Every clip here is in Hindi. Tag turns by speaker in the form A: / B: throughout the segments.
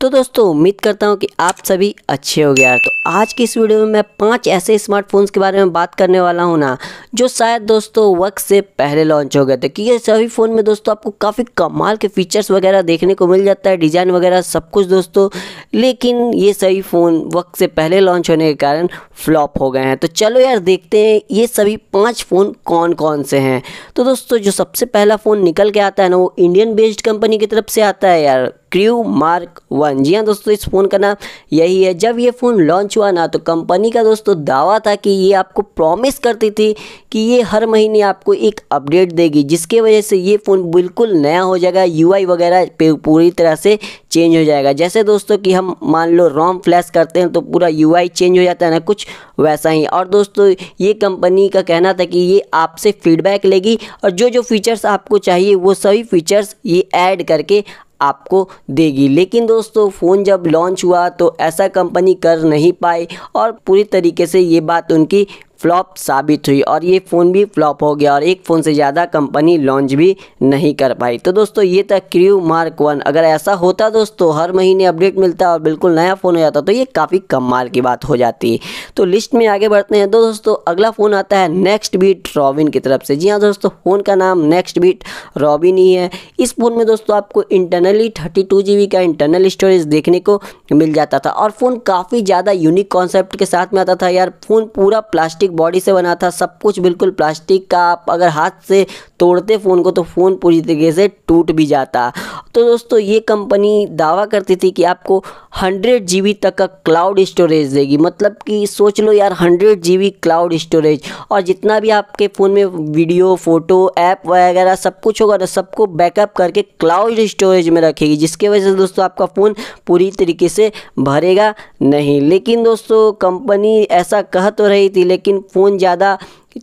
A: तो दोस्तों उम्मीद करता हूँ कि आप सभी अच्छे हो गया तो आज की इस वीडियो में मैं पांच ऐसे स्मार्टफोन्स के बारे में बात करने वाला हूँ ना जो शायद दोस्तों वक्त से पहले लॉन्च हो गए थे क्योंकि सभी फ़ोन में दोस्तों आपको काफ़ी कमाल के फीचर्स वगैरह देखने को मिल जाता है डिज़ाइन वगैरह सब कुछ दोस्तों लेकिन ये सभी फ़ोन वक्त से पहले लॉन्च होने के कारण फ्लॉप हो गए हैं तो चलो यार देखते हैं ये सभी पाँच फ़ोन कौन कौन से हैं तो दोस्तों जो सबसे पहला फ़ोन निकल के आता है ना वो इंडियन बेस्ड कंपनी की तरफ से आता है यार ट्रू मार्क वन जी हाँ दोस्तों इस फ़ोन का नाम यही है जब ये फ़ोन लॉन्च हुआ ना तो कंपनी का दोस्तों दावा था कि ये आपको प्रॉमिस करती थी कि ये हर महीने आपको एक अपडेट देगी जिसके वजह से ये फ़ोन बिल्कुल नया हो जाएगा यूआई वगैरह पूरी तरह से चेंज हो जाएगा जैसे दोस्तों कि हम मान लो रॉम फ्लैश करते हैं तो पूरा आई चेंज हो जाता है ना कुछ वैसा ही और दोस्तों ये कंपनी का कहना था कि ये आपसे फीडबैक लेगी और जो जो फीचर्स आपको चाहिए वो सभी फीचर्स ये ऐड करके आपको देगी लेकिन दोस्तों फ़ोन जब लॉन्च हुआ तो ऐसा कंपनी कर नहीं पाई और पूरी तरीके से ये बात उनकी फ्लॉप साबित हुई और ये फ़ोन भी फ्लॉप हो गया और एक फ़ोन से ज़्यादा कंपनी लॉन्च भी नहीं कर पाई तो दोस्तों ये था क्र्यू मार्क वन अगर ऐसा होता दोस्तों हर महीने अपडेट मिलता और बिल्कुल नया फ़ोन हो जाता तो ये काफ़ी कम माल की बात हो जाती है तो लिस्ट में आगे बढ़ते हैं तो दोस्तों अगला फ़ोन आता है नेक्स्ट बीट रॉबिन की तरफ से जी हाँ दोस्तों फ़ोन का नाम नेक्स्ट बीट रॉबिन ही है इस फ़ोन में दोस्तों आपको internally thirty two G B का इंटरनल स्टोरेज देखने को मिल जाता था और फ़ोन काफ़ी ज़्यादा यूनिक कॉन्सेप्ट के साथ में आता था यार फ़ोन पूरा प्लास्टिक प्लास्टिक बॉडी से बना था सब कुछ बिल्कुल प्लास्टिक का आप अगर हाथ से तोड़ते फ़ोन को तो फ़ोन पूरी तरीके से टूट भी जाता तो दोस्तों ये कंपनी दावा करती थी कि आपको हंड्रेड जी तक का क्लाउड स्टोरेज देगी मतलब कि सोच लो यार हंड्रेड जी क्लाउड स्टोरेज और जितना भी आपके फ़ोन में वीडियो फ़ोटो ऐप वगैरह सब कुछ होगा ना तो सबको बैकअप करके क्लाउड स्टोरेज में रखेगी जिसकी वजह से दोस्तों आपका फ़ोन पूरी तरीके से भरेगा नहीं लेकिन दोस्तों कंपनी ऐसा कह तो रही थी लेकिन लेकिन फ़ोन ज़्यादा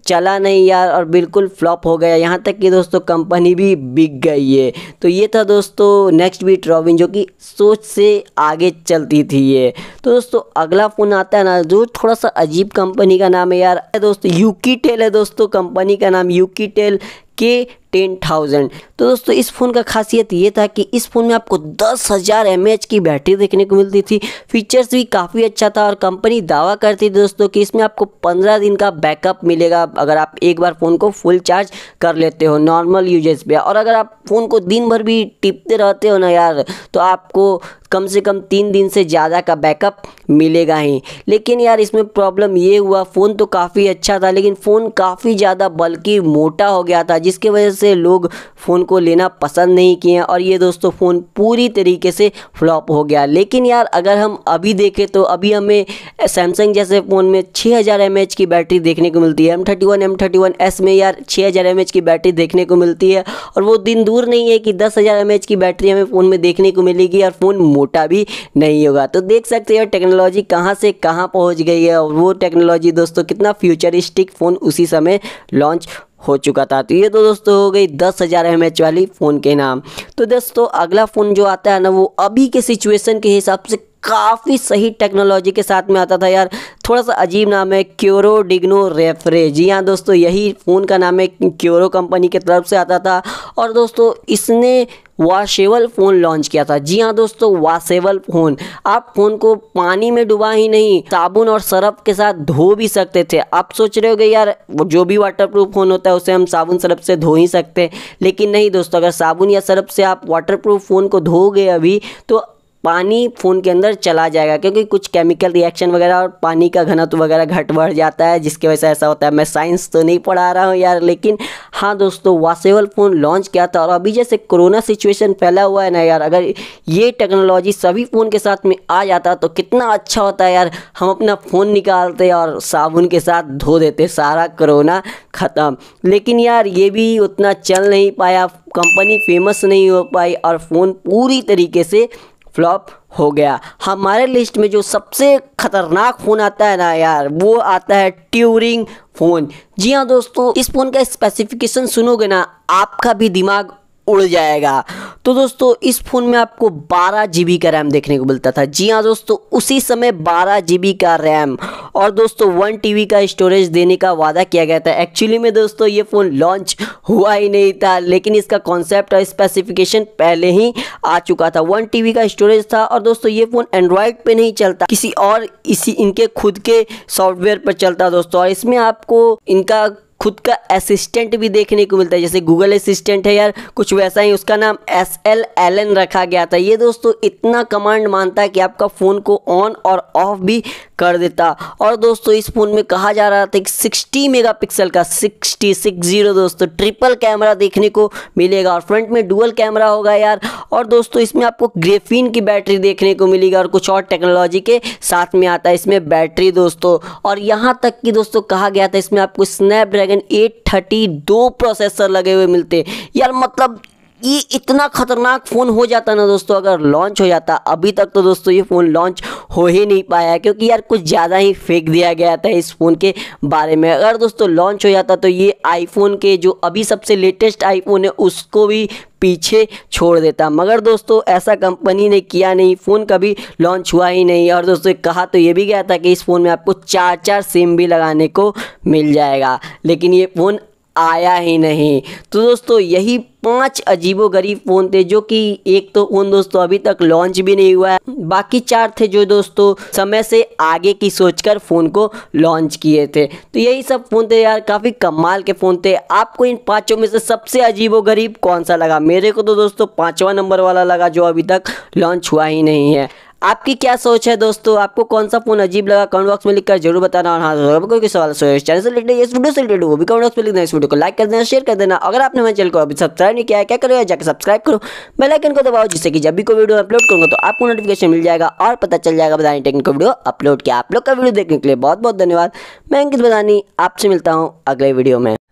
A: चला नहीं यार और बिल्कुल फ्लॉप हो गया यहाँ तक कि दोस्तों कंपनी भी बिक गई है तो ये था दोस्तों नेक्स्ट बीट रॉबिन जो कि सोच से आगे चलती थी ये तो दोस्तों अगला फ़ोन आता है ना जो थोड़ा सा अजीब कंपनी का नाम है यार दोस्तों यूकी टेल है दोस्तों कंपनी का नाम Oukitel K ten thousand तो दोस्तों इस फ़ोन का खासियत ये था कि इस फ़ोन में आपको दस हज़ार एम की बैटरी देखने को मिलती थी फीचर्स भी काफ़ी अच्छा था और कंपनी दावा करती थी दोस्तों कि इसमें आपको पंद्रह दिन का बैकअप मिलेगा अगर आप एक बार फ़ोन को फुल चार्ज कर लेते हो नॉर्मल यूजेस पे और अगर आप फ़ोन को दिन भर भी टिपते रहते हो ना यार तो आपको कम से कम तीन दिन से ज़्यादा का बैकअप मिलेगा ही लेकिन यार इसमें प्रॉब्लम ये हुआ फ़ोन तो काफ़ी अच्छा था लेकिन फ़ोन काफ़ी ज़्यादा बल्कि मोटा हो गया था जिसके वजह से लोग फ़ोन को लेना पसंद नहीं किए और ये दोस्तों फ़ोन पूरी तरीके से फ्लॉप हो गया लेकिन यार अगर हम अभी देखें तो अभी हमें सैमसंग जैसे फ़ोन में छः हज़ार की बैटरी देखने को मिलती है M thirty one M thirty one S में यार छः हज़ार की बैटरी देखने को मिलती है और वो दिन दूर नहीं है कि दस हज़ार की बैटरी हमें फ़ोन में देखने को मिलेगी और फ़ोन मोटा भी नहीं होगा तो देख सकते हो टेक्नोलॉजी टेक्नोलॉजी कहाँ से कहाँ पहुँच गई है और वो टेक्नोलॉजी दोस्तों कितना फ्यूचरिस्टिक फ़ोन उसी समय लॉन्च हो चुका था तो ये तो दोस्तों हो गई दस हज़ार एम एच वाली फ़ोन के नाम तो दोस्तों अगला फ़ोन जो आता है ना वो अभी के सिचुएशन के हिसाब से काफ़ी सही टेक्नोलॉजी के साथ में आता था यार थोड़ा सा अजीब नाम है क्योरो डिग्नो रेफरे जी हाँ दोस्तों यही फ़ोन का नाम है क्योरो कंपनी की तरफ से आता था और दोस्तों इसने वाशेबल फ़ोन लॉन्च किया था जी हाँ दोस्तों वाशेबल फ़ोन आप फ़ोन को पानी में डुबा ही नहीं साबुन और सरफ के साथ धो भी सकते थे आप सोच रहे होगे यार जो भी वाटर प्रूफ फ़ोन होता है उसे हम साबुन सरफ से धो ही सकते लेकिन नहीं दोस्तों अगर साबुन या सरफ से आप वाटर प्रूफ फ़ोन को धोगे अभी तो पानी फ़ोन के अंदर चला जाएगा क्योंकि कुछ केमिकल रिएक्शन वगैरह और पानी का घनत्व वगैरह घट बढ़ जाता है जिसकी वजह से ऐसा होता है मैं साइंस तो नहीं पढ़ा रहा हूँ यार लेकिन हाँ दोस्तों वासेबल फ़ोन लॉन्च किया था और अभी जैसे कोरोना सिचुएशन फैला हुआ है ना यार अगर ये टेक्नोलॉजी सभी फ़ोन के साथ में आ जाता तो कितना अच्छा होता है यार हम अपना फ़ोन निकालते और साबुन के साथ धो देते सारा कोरोना ख़त्म लेकिन यार ये भी उतना चल नहीं पाया कंपनी फेमस नहीं हो पाई और फ़ोन पूरी तरीके से फ्लॉप हो गया हमारे लिस्ट में जो सबसे ख़तरनाक फ़ोन आता है ना यार वो आता है ट्यूरिंग फ़ोन जी हाँ दोस्तों इस फ़ोन का स्पेसिफिकेशन सुनोगे ना आपका भी दिमाग उड़ जाएगा तो दोस्तों इस फ़ोन में आपको बारह जी का रैम देखने को मिलता था जी हाँ दोस्तों उसी समय बारह जी का रैम और दोस्तों वन टीबी का स्टोरेज देने का वादा किया गया था एक्चुअली में दोस्तों ये फ़ोन लॉन्च हुआ ही नहीं था लेकिन इसका कॉन्सेप्ट और स्पेसिफिकेशन पहले ही आ चुका था वन टीबी का स्टोरेज था और दोस्तों ये फ़ोन एंड्रॉयड पे नहीं चलता किसी और इसी इनके खुद के सॉफ्टवेयर पर चलता दोस्तों और इसमें आपको इनका खुद का असिस्टेंट भी देखने को मिलता है जैसे गूगल असिस्टेंट है यार कुछ वैसा ही उसका नाम एस एल एल एन रखा गया था ये दोस्तों इतना कमांड मानता है कि आपका फ़ोन को ऑन और ऑफ भी कर देता और दोस्तों इस फ़ोन में कहा जा रहा था कि सिक्सटी मेगा का सिक्सटी सिक्स जीरो दोस्तों ट्रिपल कैमरा देखने को मिलेगा और फ्रंट में डुअल कैमरा होगा यार और दोस्तों इसमें आपको ग्रेफिन की बैटरी देखने को मिलेगी और कुछ और टेक्नोलॉजी के साथ में आता है इसमें बैटरी दोस्तों और यहाँ तक कि दोस्तों कहा गया था इसमें आपको स्नैपड्रैगन स्नैपड्रैगन 832 प्रोसेसर लगे हुए मिलते यार मतलब ये इतना खतरनाक फ़ोन हो जाता ना दोस्तों अगर लॉन्च हो जाता अभी तक तो दोस्तों ये फ़ोन लॉन्च हो ही नहीं पाया क्योंकि यार कुछ ज़्यादा ही फेंक दिया गया था इस फ़ोन के बारे में अगर दोस्तों लॉन्च हो जाता तो ये आईफोन के जो अभी सबसे लेटेस्ट आईफोन है उसको भी पीछे छोड़ देता मगर दोस्तों ऐसा कंपनी ने किया नहीं फ़ोन कभी लॉन्च हुआ ही नहीं और दोस्तों कहा तो ये भी गया था कि इस फ़ोन में आपको चार चार सिम भी लगाने को मिल जाएगा लेकिन ये फ़ोन आया ही नहीं तो दोस्तों यही पांच अजीबो गरीब फ़ोन थे जो कि एक तो फोन दोस्तों अभी तक लॉन्च भी नहीं हुआ है बाकी चार थे जो दोस्तों समय से आगे की सोचकर फ़ोन को लॉन्च किए थे तो यही सब फ़ोन थे यार काफ़ी कमाल के फ़ोन थे आपको इन पांचों में से सबसे अजीबो गरीब कौन सा लगा मेरे को तो दोस्तों पाँचवा नंबर वाला लगा जो अभी तक लॉन्च हुआ ही नहीं है आपकी क्या सोच है दोस्तों आपको कौन सा फोन अजीब लगा कमेंट बॉक्स में लिखकर जरूर बताना और हाँ कोई सवाल चैनल से रिलेटेड इस वीडियो से रिलेटेड वो भी कमेंट बॉक्स में लिखना इस वीडियो को लाइक कर देना शेयर कर देना अगर आपने मेरे चैनल को अभी सब्सक्राइब नहीं किया है क्या करो जाकर सब्सक्राइब करो बेलाइकन को दबाओ जिससे कि जब भी कोई वीडियो अपलोड करूँगा तो आपको नोटिफिकेशन मिल जाएगा और पता चल जाएगा बदानी टेक्निक वीडियो अपलोड किया आप लोग का वीडियो देखने के लिए बहुत बहुत धन्यवाद मैं अंकित बदानी आपसे मिलता हूँ अगले वीडियो में